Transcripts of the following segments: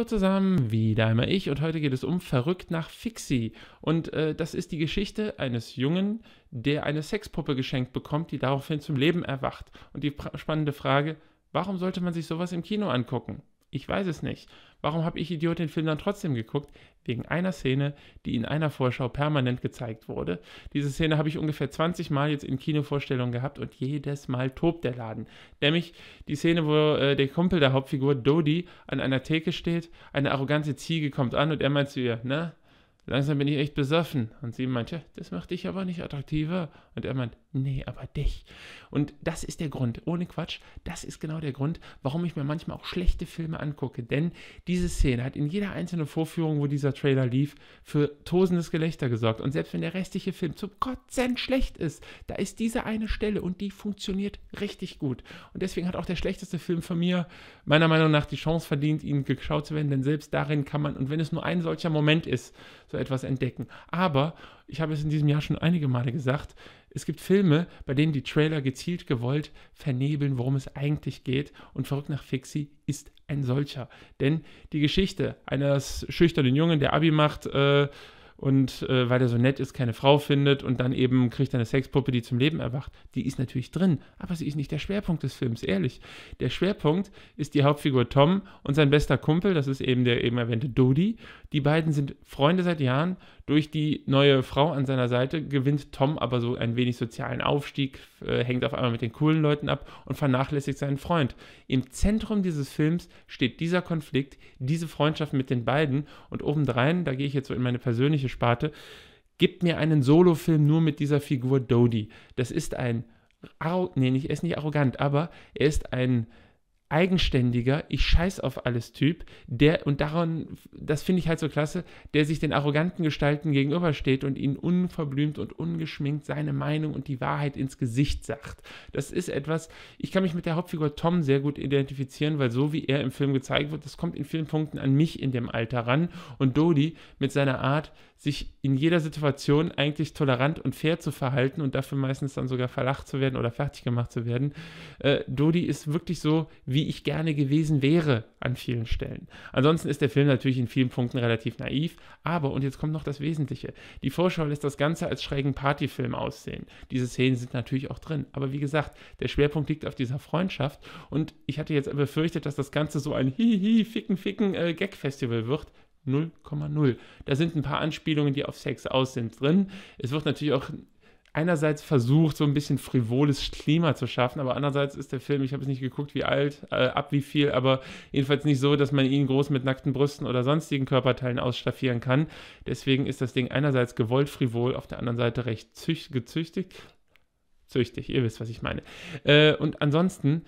Hallo zusammen, wieder einmal ich und heute geht es um Verrückt nach Fixie. Und äh, das ist die Geschichte eines Jungen, der eine Sexpuppe geschenkt bekommt, die daraufhin zum Leben erwacht. Und die spannende Frage, warum sollte man sich sowas im Kino angucken? Ich weiß es nicht. Warum habe ich Idiot den Film dann trotzdem geguckt? Wegen einer Szene, die in einer Vorschau permanent gezeigt wurde. Diese Szene habe ich ungefähr 20 Mal jetzt in Kinovorstellungen gehabt und jedes Mal tobt der Laden. Nämlich die Szene, wo äh, der Kumpel der Hauptfigur Dodi an einer Theke steht, eine arrogante Ziege kommt an und er meint zu ihr, ne? Langsam bin ich echt besoffen. Und sie meint, ja, das macht dich aber nicht attraktiver. Und er meint, Nee, aber dich. Und das ist der Grund, ohne Quatsch, das ist genau der Grund, warum ich mir manchmal auch schlechte Filme angucke. Denn diese Szene hat in jeder einzelnen Vorführung, wo dieser Trailer lief, für tosendes Gelächter gesorgt. Und selbst wenn der restliche Film zu Kotzen schlecht ist, da ist diese eine Stelle und die funktioniert richtig gut. Und deswegen hat auch der schlechteste Film von mir meiner Meinung nach die Chance verdient, ihn geschaut zu werden. Denn selbst darin kann man, und wenn es nur ein solcher Moment ist, so etwas entdecken. Aber, ich habe es in diesem Jahr schon einige Male gesagt, es gibt Filme, bei denen die Trailer gezielt gewollt vernebeln, worum es eigentlich geht. Und Verrückt nach Fixie ist ein solcher. Denn die Geschichte eines schüchternen Jungen, der Abi macht, äh, und äh, weil er so nett ist, keine Frau findet und dann eben kriegt er eine Sexpuppe, die zum Leben erwacht. Die ist natürlich drin, aber sie ist nicht der Schwerpunkt des Films, ehrlich. Der Schwerpunkt ist die Hauptfigur Tom und sein bester Kumpel, das ist eben der eben erwähnte Dodi. Die beiden sind Freunde seit Jahren, durch die neue Frau an seiner Seite gewinnt Tom aber so ein wenig sozialen Aufstieg, äh, hängt auf einmal mit den coolen Leuten ab und vernachlässigt seinen Freund. Im Zentrum dieses Films steht dieser Konflikt, diese Freundschaft mit den beiden und obendrein, da gehe ich jetzt so in meine persönliche Sparte, gibt mir einen Solo-Film nur mit dieser Figur Dodie. Das ist ein, Arro nee, nicht, er ist nicht arrogant, aber er ist ein eigenständiger, ich scheiß auf alles Typ, der, und daran, das finde ich halt so klasse, der sich den arroganten Gestalten gegenübersteht und ihnen unverblümt und ungeschminkt seine Meinung und die Wahrheit ins Gesicht sagt. Das ist etwas, ich kann mich mit der Hauptfigur Tom sehr gut identifizieren, weil so wie er im Film gezeigt wird, das kommt in vielen Punkten an mich in dem Alter ran und Dodi mit seiner Art, sich in jeder Situation eigentlich tolerant und fair zu verhalten und dafür meistens dann sogar verlacht zu werden oder fertig gemacht zu werden. Äh, Dodi ist wirklich so, wie wie ich gerne gewesen wäre an vielen Stellen. Ansonsten ist der Film natürlich in vielen Punkten relativ naiv, aber, und jetzt kommt noch das Wesentliche, die Vorschau lässt das Ganze als schrägen Partyfilm aussehen. Diese Szenen sind natürlich auch drin, aber wie gesagt, der Schwerpunkt liegt auf dieser Freundschaft und ich hatte jetzt befürchtet, dass das Ganze so ein Hihi, Ficken, Ficken äh, Gag-Festival wird. 0,0. Da sind ein paar Anspielungen, die auf Sex aus sind, drin. Es wird natürlich auch einerseits versucht, so ein bisschen frivoles Klima zu schaffen, aber andererseits ist der Film, ich habe es nicht geguckt, wie alt, äh, ab wie viel, aber jedenfalls nicht so, dass man ihn groß mit nackten Brüsten oder sonstigen Körperteilen ausstaffieren kann. Deswegen ist das Ding einerseits gewollt frivol, auf der anderen Seite recht gezüchtigt. Züchtig, ihr wisst, was ich meine. Äh, und ansonsten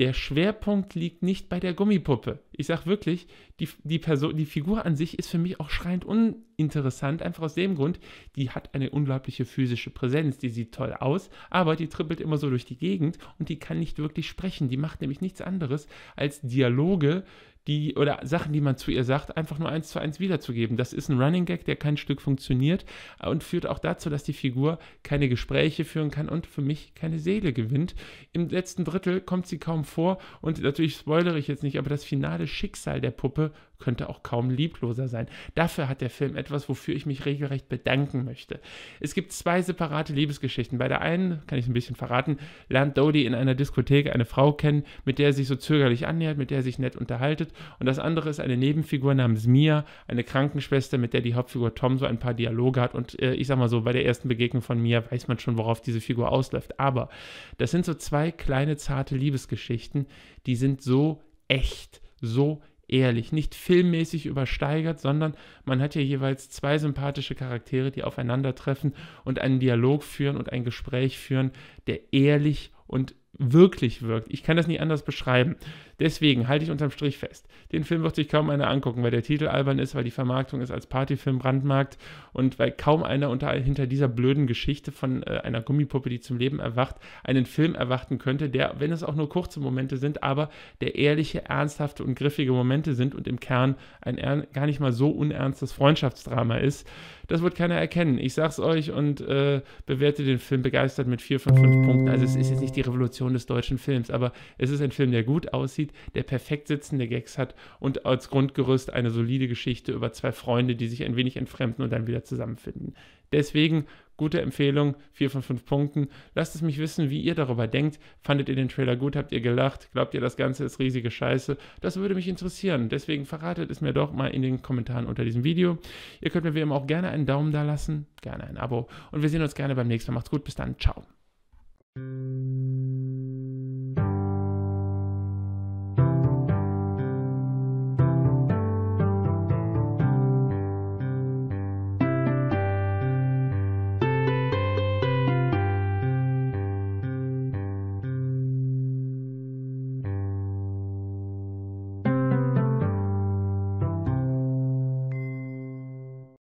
der Schwerpunkt liegt nicht bei der Gummipuppe. Ich sage wirklich, die, die, Person, die Figur an sich ist für mich auch schreiend uninteressant, einfach aus dem Grund, die hat eine unglaubliche physische Präsenz, die sieht toll aus, aber die trippelt immer so durch die Gegend und die kann nicht wirklich sprechen. Die macht nämlich nichts anderes als Dialoge, die oder Sachen, die man zu ihr sagt, einfach nur eins zu eins wiederzugeben. Das ist ein Running Gag, der kein Stück funktioniert äh, und führt auch dazu, dass die Figur keine Gespräche führen kann und für mich keine Seele gewinnt. Im letzten Drittel kommt sie kaum vor und natürlich spoilere ich jetzt nicht, aber das finale Schicksal der Puppe könnte auch kaum liebloser sein. Dafür hat der Film etwas, wofür ich mich regelrecht bedanken möchte. Es gibt zwei separate Liebesgeschichten. Bei der einen, kann ich ein bisschen verraten, lernt Dodie in einer Diskothek eine Frau kennen, mit der er sich so zögerlich annähert, mit der er sich nett unterhaltet. Und das andere ist eine Nebenfigur namens Mia, eine Krankenschwester, mit der die Hauptfigur Tom so ein paar Dialoge hat. Und äh, ich sag mal so, bei der ersten Begegnung von Mia weiß man schon, worauf diese Figur ausläuft. Aber das sind so zwei kleine, zarte Liebesgeschichten, die sind so echt, so echt ehrlich, nicht filmmäßig übersteigert, sondern man hat ja jeweils zwei sympathische Charaktere, die aufeinandertreffen und einen Dialog führen und ein Gespräch führen, der ehrlich und wirklich wirkt. Ich kann das nicht anders beschreiben. Deswegen halte ich unterm Strich fest. Den Film wird sich kaum einer angucken, weil der Titel albern ist, weil die Vermarktung ist als Partyfilm brandmarkt und weil kaum einer unter, hinter dieser blöden Geschichte von äh, einer Gummipuppe, die zum Leben erwacht, einen Film erwarten könnte, der, wenn es auch nur kurze Momente sind, aber der ehrliche, ernsthafte und griffige Momente sind und im Kern ein gar nicht mal so unernstes Freundschaftsdrama ist. Das wird keiner erkennen. Ich sag's euch und äh, bewerte den Film begeistert mit 4 von 5 Punkten. Also es ist jetzt nicht die Revolution Tradition des deutschen Films. Aber es ist ein Film, der gut aussieht, der perfekt sitzende Gags hat und als Grundgerüst eine solide Geschichte über zwei Freunde, die sich ein wenig entfremden und dann wieder zusammenfinden. Deswegen gute Empfehlung, 4 von 5 Punkten. Lasst es mich wissen, wie ihr darüber denkt. Fandet ihr den Trailer gut? Habt ihr gelacht? Glaubt ihr, das Ganze ist riesige Scheiße? Das würde mich interessieren. Deswegen verratet es mir doch mal in den Kommentaren unter diesem Video. Ihr könnt mir wie immer auch gerne einen Daumen da lassen, gerne ein Abo. Und wir sehen uns gerne beim nächsten Mal. Macht's gut, bis dann. Ciao.